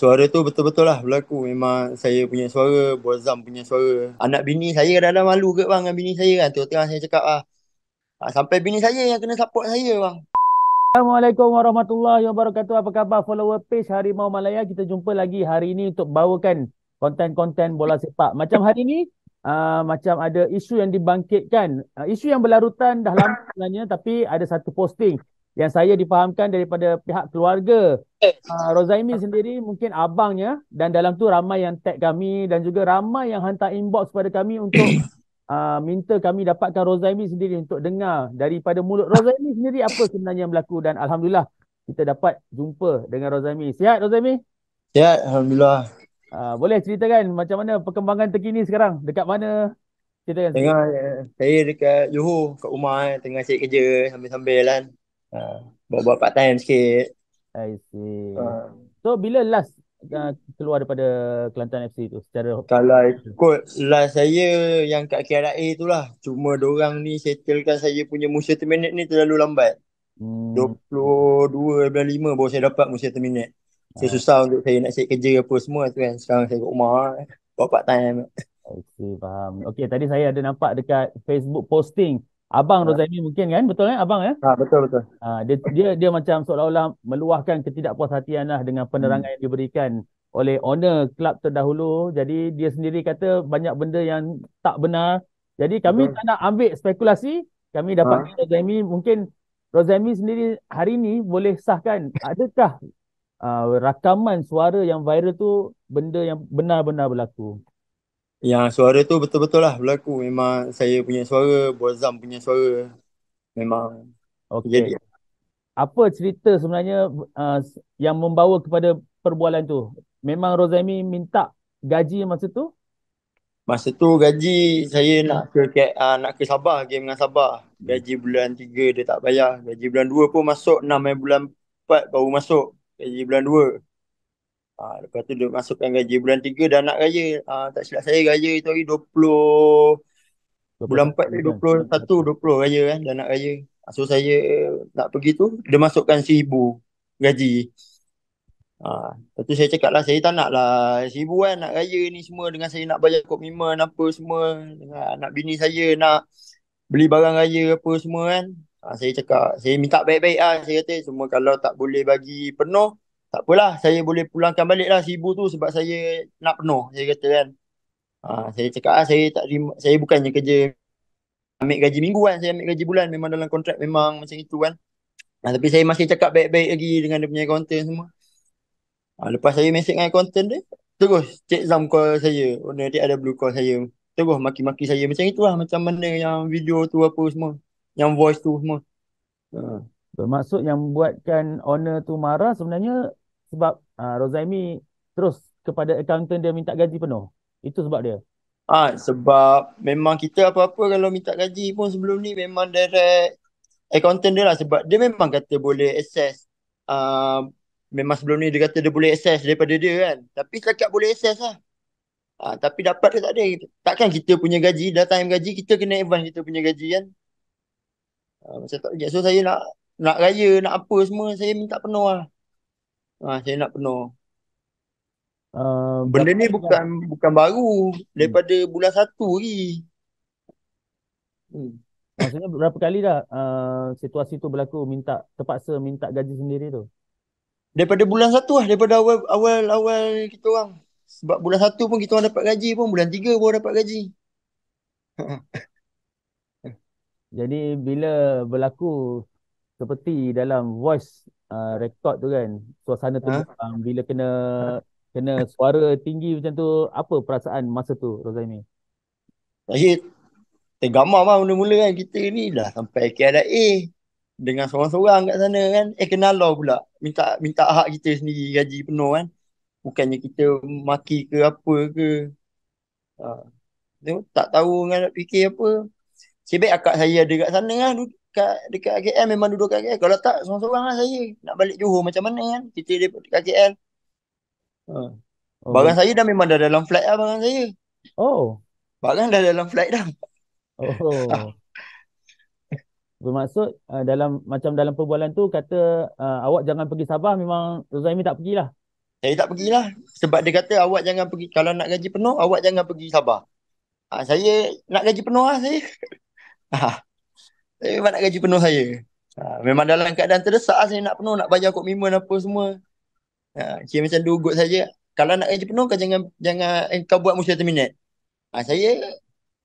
suara tu betul-betul lah berlaku memang saya punya suara Bozam punya suara anak bini saya kadang-kadang malu ke bang dengan bini saya kan ah, tengah-tengah saya cakap lah sampai bini saya yang kena support saya bang Assalamualaikum warahmatullahi wabarakatuh apa khabar follower page Harimau Malaya kita jumpa lagi hari ini untuk bawakan konten-konten bola sepak macam hari ini uh, macam ada isu yang dibangkitkan uh, isu yang berlarutan dah lama sebenarnya tapi ada satu posting yang saya difahamkan daripada pihak keluarga uh, Rozaimi sendiri mungkin abangnya dan dalam tu ramai yang tag kami dan juga ramai yang hantar inbox kepada kami untuk uh, minta kami dapatkan Rozaimi sendiri untuk dengar daripada mulut Rozaimi sendiri apa sebenarnya yang berlaku dan Alhamdulillah kita dapat jumpa dengan Rozaimi. Sihat Rozaimi? Sihat Alhamdulillah. Uh, boleh ceritakan macam mana perkembangan terkini sekarang? Dekat mana? Ceritakan tengah eh, saya dekat Johor, kat rumah eh, tengah cari kerja sambil-sambil kan. Buat-buat ha, part time sikit I see uh. So bila last uh, Keluar daripada Kelantan FC tu Secara Kalau ikut Last saya Yang kat KRA tu lah Cuma orang ni Settlekan saya punya musim terminate ni Terlalu lambat hmm. 22 25 Baru saya dapat musim terminate Saya uh. susah untuk saya Nak cek kerja apa semua tu kan Sekarang saya kat rumah Buat part time Okay faham Okay tadi saya ada nampak Dekat Facebook posting Abang Rozaimi ya. mungkin kan betul kan abang ya? Ah ha, betul betul. Ha, dia dia dia macam seolah-olah meluahkan ketidakpuas hatianlah dengan penerangan hmm. yang diberikan oleh owner klub terdahulu. Jadi dia sendiri kata banyak benda yang tak benar. Jadi kami betul. tak nak ambil spekulasi. Kami dapat ha. Rozaimi mungkin Rozaimi sendiri hari ini boleh sahkan adakah uh, rakaman suara yang viral tu benda yang benar-benar berlaku? Yang suara tu betul-betul lah berlaku. Memang saya punya suara, Bozam punya suara. Memang okay. jadi. Apa cerita sebenarnya uh, yang membawa kepada perbualan tu? Memang Rozami minta gaji masa tu? Masa tu gaji saya nak ke ke, uh, nak ke Sabah, game dengan Sabah. Gaji bulan tiga dia tak bayar. Gaji bulan dua pun masuk, enam bulan empat baru masuk. Gaji bulan dua. Ha, lepas tu dia masukkan gaji bulan tiga, dan nak raya. Ha, tak silap saya raya itu hari 20... 20 bulan 4 ke 21, 20 raya kan dan nak raya. Ha, so saya nak pergi tu dia masukkan 1000 gaji. Ha, lepas tu saya cakap lah saya tak nak lah 1000 kan nak raya ni semua dengan saya nak bayar komitmen apa semua. Dengan anak bini saya nak beli barang raya apa semua kan. Ha, saya cakap saya minta baik-baik lah saya kata semua kalau tak boleh bagi penuh tak apalah saya boleh pulangkan balik lah sibu tu sebab saya nak penuh saya kata kan ha, saya cakap lah saya tak rim- saya bukannya kerja ambil gaji minggu kan saya ambil gaji bulan memang dalam kontrak memang macam itu kan ha, tapi saya masih cakap baik-baik lagi dengan dia punya konten semua ha, lepas saya mesej dengan konten dia terus cek zam call saya owner oh, blue call saya terus maki-maki saya macam itu lah macam mana yang video tu apa semua yang voice tu semua ha. Bermaksud yang buatkan owner tu marah sebenarnya sebab uh, Rozaimi terus kepada accountant dia minta gaji penuh. Itu sebab dia. Ah ha, sebab memang kita apa-apa kalau minta gaji pun sebelum ni memang direct accountant dia lah sebab dia memang kata boleh access uh, memang sebelum ni dia kata dia boleh access daripada dia kan. Tapi setakat boleh access lah. Ha, tapi dapat ke tak ada. Takkan kita punya gaji, dah time gaji, kita kena advance kita punya gaji kan. Ha, macam tak, so saya nak nak raya, nak apa semua, saya minta penuh lah. Ah saya nak penuh. Uh, benda ni bukan tak... bukan baru hmm. daripada hmm. bulan satu, lagi. Hmm. Maksudnya ah, berapa kali dah uh, situasi tu berlaku minta terpaksa minta gaji sendiri tu? Daripada bulan satu lah daripada awal awal awal kita orang. Sebab bulan satu pun kita orang dapat gaji pun bulan 3 baru dapat gaji. Jadi bila berlaku seperti dalam voice Uh, record tu kan suasana tu ha? um, bila kena kena suara tinggi macam tu apa perasaan masa tu Rozaimi Akhir tergamam lah mula-mula kan kita ni dah sampai KLIA dengan seorang-seorang kat sana kan eh kenal law pula minta minta hak kita sendiri gaji penuh kan bukannya kita maki ke apa ke ha. tak tahu kan nak fikir apa sebab akak saya ada kat sana lah dulu kat dekat KL memang duduk kat KL. Kalau tak seorang-seorang lah saya nak balik Johor macam mana kan? Kita dekat KL. Ha. Oh. oh. Barang saya dah memang dah dalam flight lah barang saya. Oh. Barang dah dalam flight dah. Oh. Bermaksud uh, dalam macam dalam perbualan tu kata uh, awak jangan pergi Sabah memang Zaimi tak pergilah. Saya tak pergilah sebab dia kata awak jangan pergi kalau nak gaji penuh awak jangan pergi Sabah. Ha, saya nak gaji penuh lah saya. Saya memang nak gaji penuh saya. Ha, memang dalam keadaan terdesak ah, saya nak penuh, nak bayar komitmen apa semua. Ha, kira macam dugut saja. Kalau nak gaji penuh, kau jangan, jangan eh, kau buat musyawarah terminat. Ha, saya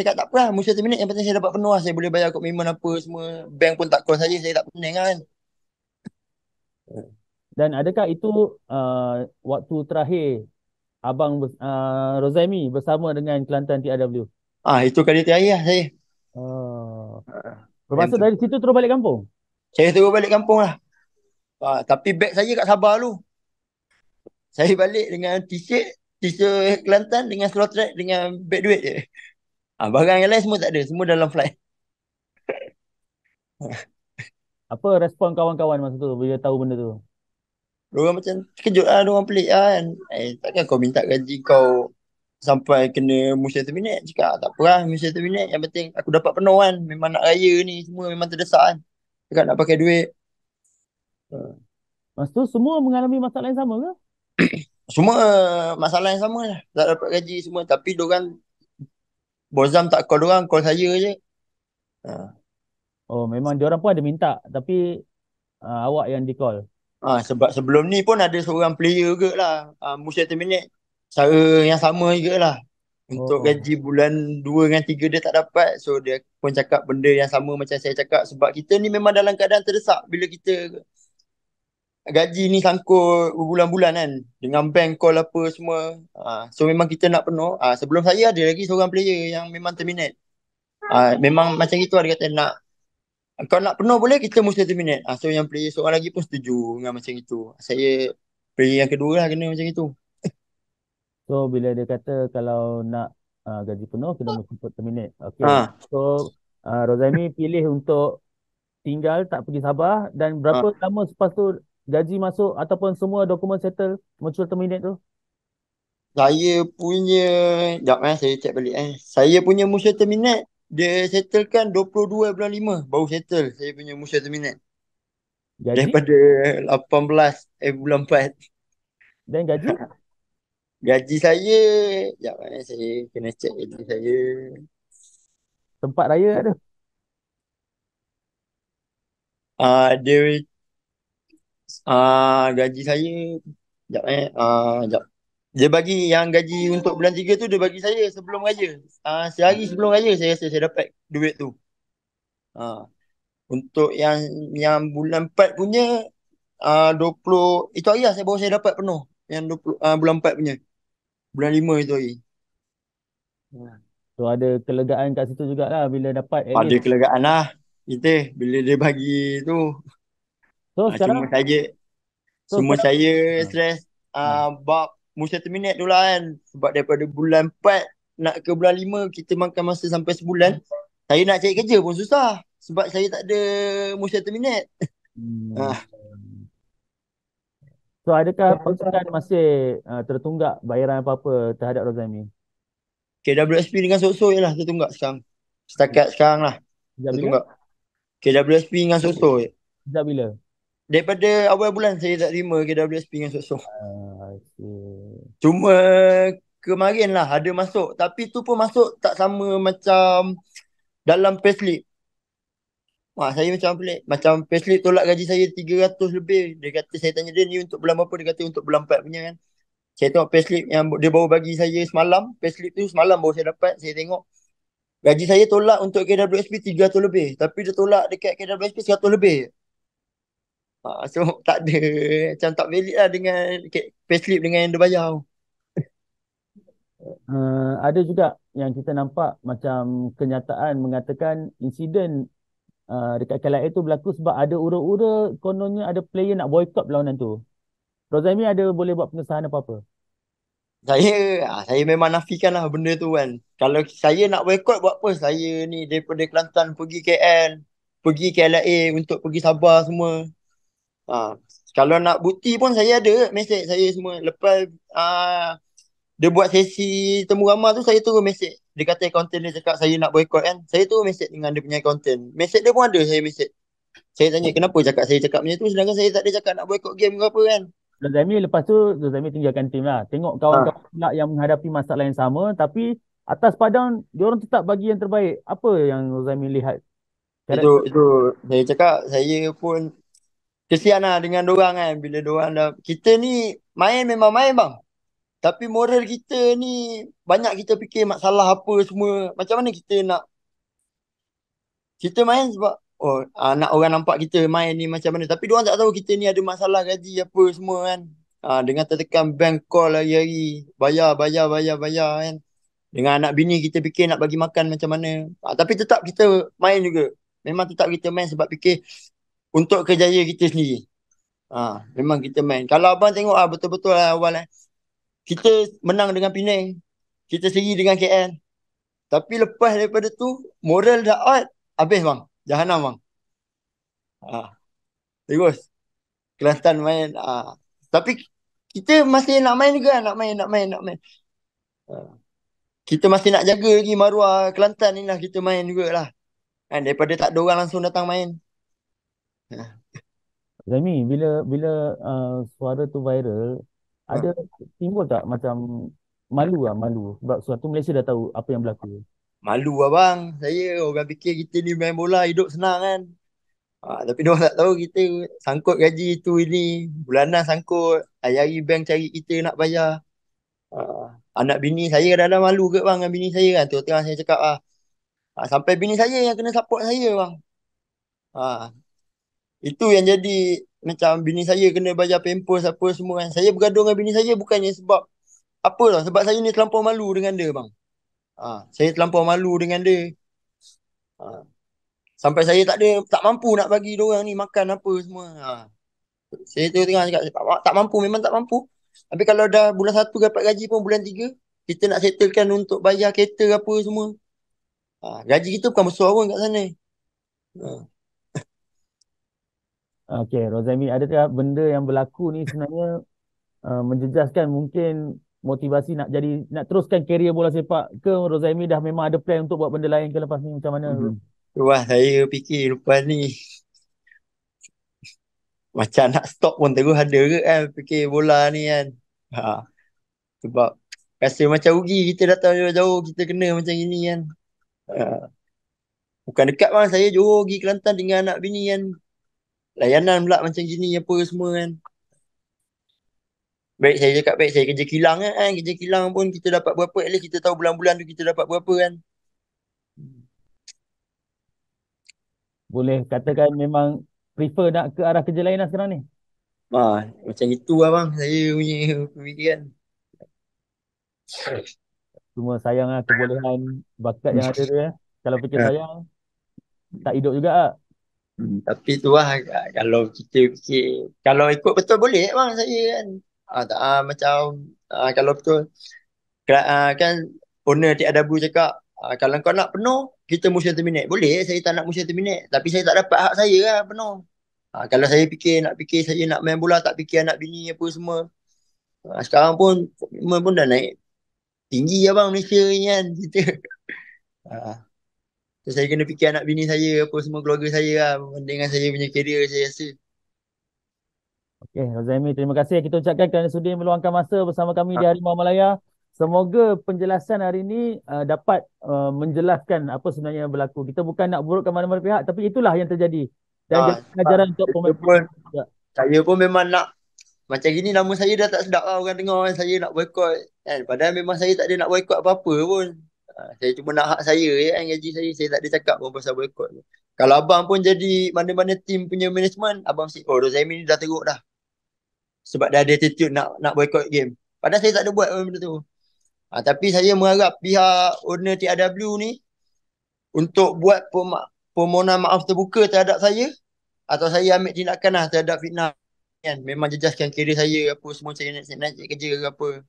cakap tak apa, musyawarah terminat yang penting saya dapat penuh. Ah, saya boleh bayar komitmen apa semua. Bank pun tak call saya, saya tak pening kan. Dan adakah itu uh, waktu terakhir Abang uh, Rozaimi bersama dengan Kelantan TRW? Ah, itu kali terakhir ah, saya. Oh. Lepas dari situ terus balik kampung? Saya terus balik kampung lah. Ha, tapi beg saya kat Sabah dulu. Saya balik dengan t-shirt, t-shirt Kelantan dengan slow track dengan beg duit je. Ha, barang yang lain semua tak ada. Semua dalam flight. Apa respon kawan-kawan masa tu bila tahu benda tu? Mereka macam terkejut lah. Mereka pelik lah kan. Eh, takkan kau minta gaji kau sampai kena musyai terminate jika tak apa lah musyai terminate yang penting aku dapat penuh kan memang nak raya ni semua memang terdesak kan cakap nak pakai duit hmm. lepas tu semua mengalami masalah yang sama ke? semua masalah yang sama lah tak dapat gaji semua tapi diorang Bozam tak call diorang call saya je ha. oh memang diorang pun ada minta tapi uh, awak yang di call Ah ha, sebab sebelum ni pun ada seorang player juga lah uh, ah, Musyai Terminate cara yang sama juga lah untuk oh. gaji bulan 2 dengan 3 dia tak dapat so dia pun cakap benda yang sama macam saya cakap sebab kita ni memang dalam keadaan terdesak bila kita gaji ni sangkut berbulan-bulan kan dengan bank call apa semua ha, so memang kita nak penuh ha, sebelum saya ada lagi seorang player yang memang terminate ha, memang macam itu ada kata nak kau nak penuh boleh kita mesti terminate ha, so yang player seorang lagi pun setuju dengan macam itu saya player yang kedua lah kena macam itu So bila dia kata kalau nak uh, gaji penuh kita mesti cepat terminate. Okey. Ha. So uh, Rozaimi pilih untuk tinggal tak pergi Sabah dan berapa ha. lama selepas tu gaji masuk ataupun semua dokumen settle mutual terminate tu? Saya punya jap eh saya check balik eh. Saya punya mutual terminate dia settlekan 22 bulan 5 baru settle saya punya mutual terminate. Jadi? Daripada 18 eh, bulan 4. Dan gaji? Gaji saya, sekejap eh, saya kena cek gaji saya. Tempat raya ada? Ah, uh, dia ah uh, gaji saya sekejap eh, ah uh, sekejap. Dia bagi yang gaji untuk bulan tiga tu dia bagi saya sebelum raya. Ah, uh, sehari sebelum raya saya rasa saya dapat duit tu. Ah, uh, untuk yang yang bulan empat punya ah dua puluh itu hari lah saya baru saya dapat penuh yang 20 ah uh, bulan empat punya bulan lima itu hari. Ya. So ada kelegaan kat situ jugalah bila dapat. Ada least. kelegaan lah. Kita bila dia bagi tu. So ha, sekarang. Cuma saya. So, semua sekarang, saya hmm. stres. Ah, ha. Hmm. Uh, bab musim terminate tu lah kan. Sebab daripada bulan empat nak ke bulan lima kita makan masa sampai sebulan. Saya nak cari kerja pun susah. Sebab saya tak ada musim terminate. Hmm. Ah. So adakah ya. pasukan masih uh, tertunggak bayaran apa-apa terhadap Rozami? KWSP dengan soso je lah tertunggak sekarang. Setakat sekarang lah. Sejak tertunggak. Bila? KWSP dengan soso. je. Sejak bila? Daripada awal bulan saya tak terima KWSP dengan soso. Uh, ah, okay. Cuma kemarin lah ada masuk. Tapi tu pun masuk tak sama macam dalam payslip. Mak saya macam pelik. Macam payslip tolak gaji saya 300 lebih. Dia kata saya tanya dia ni untuk bulan berapa? Dia kata untuk bulan 4 punya kan. Saya tengok payslip yang dia baru bagi saya semalam. Payslip tu semalam baru saya dapat. Saya tengok. Gaji saya tolak untuk KWSP 300 lebih. Tapi dia tolak dekat KWSP 100 lebih. Ha, so tak ada. Macam tak valid lah dengan payslip dengan yang dia bayar. Uh, ada juga yang kita nampak macam kenyataan mengatakan insiden Ah, dekat KLIA tu berlaku sebab ada ura-ura kononnya ada player nak boycott perlawanan tu. Rozaimi ada boleh buat pengesahan apa-apa? Saya ah, saya memang nafikan lah benda tu kan. Kalau saya nak boycott buat apa? Saya ni daripada Kelantan pergi KL, pergi KLIA untuk pergi Sabah semua. Ha. Kalau nak bukti pun saya ada mesej saya semua. Lepas ah, dia buat sesi temu ramah tu saya terus mesej dia kata accountant dia cakap saya nak boycott kan. Saya tu mesej dengan dia punya konten Mesej dia pun ada saya mesej. Saya tanya kenapa cakap saya cakap macam tu sedangkan saya tak ada cakap nak boycott game ke apa kan. Dan Zami lepas tu Zul Zami tinggalkan tim lah. Tengok kawan-kawan ha. yang menghadapi masalah yang sama tapi atas padang dia orang tetap bagi yang terbaik. Apa yang Zul Zami lihat? Cara itu, itu saya cakap saya pun kesian lah dengan dorang kan bila dorang dah kita ni main memang main bang tapi moral kita ni banyak kita fikir masalah apa semua. Macam mana kita nak kita main sebab oh uh, nak orang nampak kita main ni macam mana. Tapi diorang tak tahu kita ni ada masalah gaji apa semua kan. Uh, dengan tertekan bank call hari-hari. Bayar, bayar, bayar, bayar kan. Dengan anak bini kita fikir nak bagi makan macam mana. Uh, tapi tetap kita main juga. Memang tetap kita main sebab fikir untuk kejayaan kita sendiri. Ah, memang kita main. Kalau abang tengok ah uh, betul-betul lah awal eh. Uh, kita menang dengan Penang. Kita seri dengan KL. Tapi lepas daripada tu, moral dah out. Habis bang. Jahanam bang. Ha. Terus. Kelantan main. Ha. Tapi kita masih nak main juga. Nak main, nak main, nak main. Ha. Kita masih nak jaga lagi maruah Kelantan ni lah. Kita main juga lah. Kan? Daripada tak ada orang langsung datang main. Ha. Zami, bila bila uh, suara tu viral, ada timbul tak macam malu lah malu sebab suatu Malaysia dah tahu apa yang berlaku malu lah, bang, saya orang fikir kita ni main bola hidup senang kan ha, tapi dia tak tahu kita sangkut gaji tu ini bulanan sangkut hari-hari bank cari kita nak bayar ha, anak bini saya dah kadang malu ke bang dengan bini saya kan tengah-tengah saya cakap lah ha, sampai bini saya yang kena support saya bang ha, itu yang jadi macam bini saya kena bayar pampers apa semua kan. Saya bergaduh dengan bini saya bukannya sebab apa lah. Sebab saya ni terlampau malu dengan dia bang. Ha, saya terlampau malu dengan dia. Ha, sampai saya tak ada, tak mampu nak bagi orang ni makan apa semua. Ha. Saya tu tengah cakap, tak, tak mampu, memang tak mampu. Tapi kalau dah bulan satu dapat gaji pun bulan tiga, kita nak settlekan untuk bayar kereta apa semua. Ha, gaji kita bukan bersuara kat sana. Ha. Okay, Rozami, ada tak benda yang berlaku ni sebenarnya uh, menjejaskan mungkin motivasi nak jadi nak teruskan kerjaya bola sepak ke Rozami dah memang ada plan untuk buat benda lain ke lepas ni macam mana? Hmm. Wah, saya fikir lepas ni macam nak stop pun terus ada ke kan fikir bola ni kan. Ha. Sebab rasa macam rugi kita datang jauh-jauh kita kena macam gini kan. Ha. Bukan dekat bang saya Johor pergi Kelantan dengan anak bini kan layanan pula macam gini apa semua kan baik saya cakap baik saya kerja kilang kan eh, kerja kilang pun kita dapat berapa at least kita tahu bulan-bulan tu kita dapat berapa kan boleh katakan memang prefer nak ke arah kerja lain lah sekarang ni ha, macam itu lah bang saya punya pemikiran cuma sayang lah kebolehan bakat yang ada tu ya kalau fikir ha. sayang tak hidup juga lah Hmm, tapi tu lah kalau kita fikir kalau ikut betul boleh bang saya kan. Ah tak ah, macam ah, kalau betul kera, ah, kan owner Tia Adabu cakap ah, kalau kau nak penuh kita musim terminat Boleh saya tak nak musim terminat tapi saya tak dapat hak saya lah penuh. Ah, kalau saya fikir nak fikir saya nak main bola tak fikir anak bini apa semua. Ah, sekarang pun komitmen pun dah naik tinggi abang lah Malaysia ni kan kita. ah. So, saya kena fikir anak bini saya apa semua keluarga saya lah dengan saya punya kerja saya rasa. Okay, Razami terima kasih kita ucapkan kerana sudi meluangkan masa bersama kami ha. di Harimau Malaya. Semoga penjelasan hari ini uh, dapat uh, menjelaskan apa sebenarnya yang berlaku. Kita bukan nak burukkan mana-mana pihak tapi itulah yang terjadi. Dan ha, pelajaran ha, untuk pemain. Pun, ya. Saya pun memang nak macam gini nama saya dah tak sedap lah orang tengok saya nak boycott. Kan? Padahal memang saya tak ada nak boycott apa-apa pun. Ah, saya cuma nak hak saya je kan gaji saya saya tak ada cakap pun pasal boycott tu kalau abang pun jadi mana-mana tim punya management abang mesti oh Rozaimi ni dah teruk dah sebab dah ada attitude nak nak boycott game padahal saya tak ada buat benda tu ha, tapi saya mengharap pihak owner TRW ni untuk buat pem- permohonan maaf terbuka terhadap saya atau saya ambil tindakan lah terhadap fitnah kan memang jejaskan kerja saya apa semua saya nak, nak kerja ke apa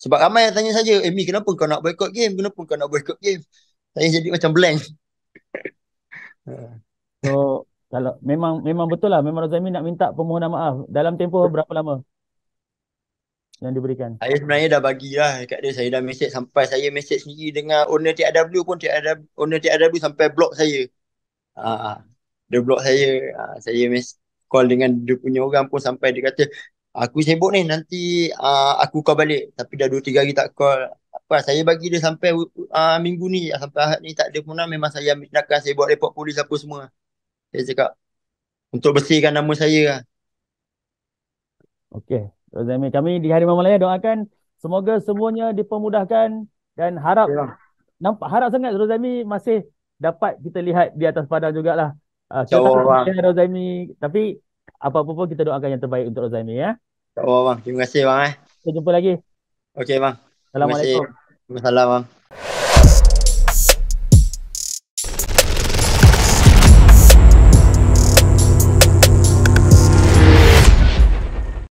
sebab ramai yang tanya saja, Amy eh, kenapa kau nak boycott game? Kenapa kau nak boycott game? Saya jadi macam blank. So, kalau memang memang betul lah. Memang Razami nak minta permohonan maaf. Dalam tempoh berapa lama? Yang diberikan. Saya sebenarnya dah bagilah kat dia. Saya dah mesej sampai saya mesej sendiri dengan owner TRW pun. TRW, owner TRW sampai blok saya. Ah, ah. dia blok saya. Ah, saya mes call dengan dia punya orang pun sampai dia kata aku sibuk ni nanti uh, aku call balik tapi dah 2 3 hari tak call apa saya bagi dia sampai uh, minggu ni sampai ahad ni tak ada pun lah. memang saya ambil tindakan saya buat report polis apa semua saya cakap untuk bersihkan nama saya lah. Okey, Rozami kami di Hari Malaya doakan semoga semuanya dipermudahkan dan harap ya. nampak harap sangat Rozami masih dapat kita lihat di atas padang jugalah. Uh, kita tak Rozami tapi apa-apa pun kita doakan yang terbaik untuk Rozaimi ya. Tak apa bang. Terima kasih bang eh. Kita jumpa lagi. Okey bang. Assalamualaikum. Assalamualaikum.